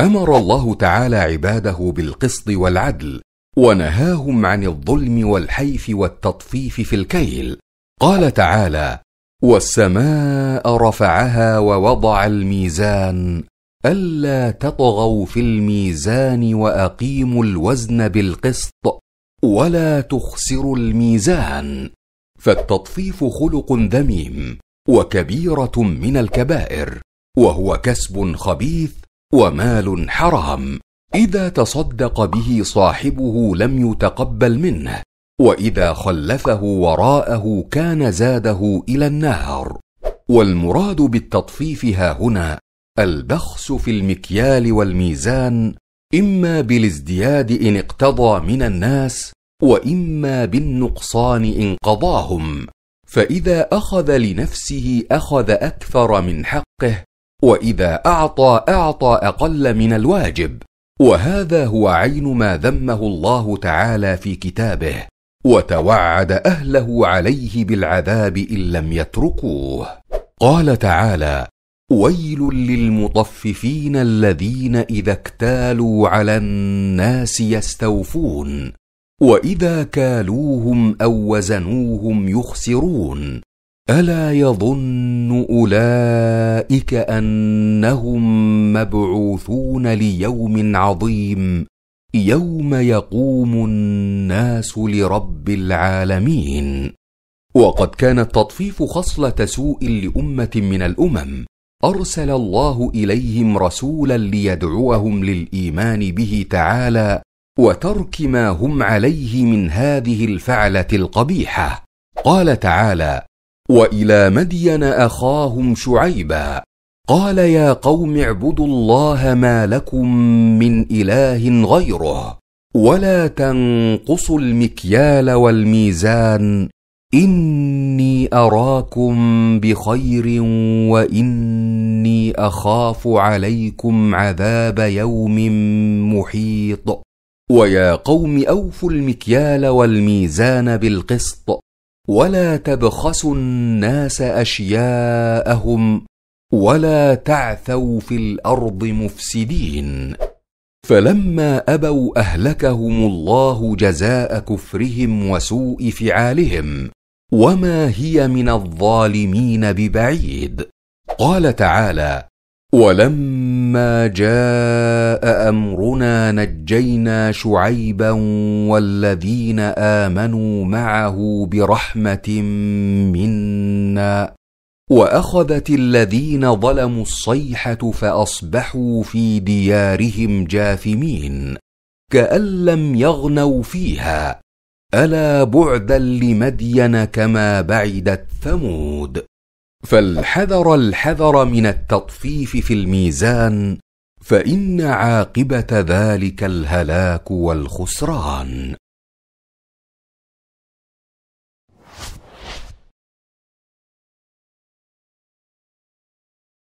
امر الله تعالى عباده بالقسط والعدل ونهاهم عن الظلم والحيف والتطفيف في الكيل قال تعالى والسماء رفعها ووضع الميزان الا تطغوا في الميزان واقيموا الوزن بالقسط ولا تخسروا الميزان فالتطفيف خلق ذميم وكبيره من الكبائر وهو كسب خبيث ومال حرام اذا تصدق به صاحبه لم يتقبل منه واذا خلفه وراءه كان زاده الى النار والمراد بالتطفيف ها هنا البخس في المكيال والميزان اما بالازدياد ان اقتضى من الناس واما بالنقصان ان قضاهم فاذا اخذ لنفسه اخذ اكثر من حقه واذا اعطى اعطى اقل من الواجب وهذا هو عين ما ذمه الله تعالى في كتابه وتوعد اهله عليه بالعذاب ان لم يتركوه قال تعالى ويل للمطففين الذين اذا اكتالوا على الناس يستوفون واذا كالوهم او وزنوهم يخسرون الا يظن اولئك انهم مبعوثون ليوم عظيم يوم يقوم الناس لرب العالمين وقد كان التطفيف خصله سوء لامه من الامم ارسل الله اليهم رسولا ليدعوهم للايمان به تعالى وترك ما هم عليه من هذه الفعله القبيحه قال تعالى والى مدين اخاهم شعيبا قال يا قوم اعبدوا الله ما لكم من اله غيره ولا تنقصوا المكيال والميزان اني اراكم بخير واني اخاف عليكم عذاب يوم محيط ويا قوم اوفوا المكيال والميزان بالقسط ولا تبخسوا الناس اشياءهم ولا تعثوا في الارض مفسدين فلما ابوا اهلكهم الله جزاء كفرهم وسوء فعالهم وما هي من الظالمين ببعيد قال تعالى ولما جاء امرنا نجينا شعيبا والذين امنوا معه برحمه منا واخذت الذين ظلموا الصيحه فاصبحوا في ديارهم جاثمين كان لم يغنوا فيها الا بعدا لمدين كما بعدت ثمود فالحذر الحذر من التطفيف في الميزان فان عاقبه ذلك الهلاك والخسران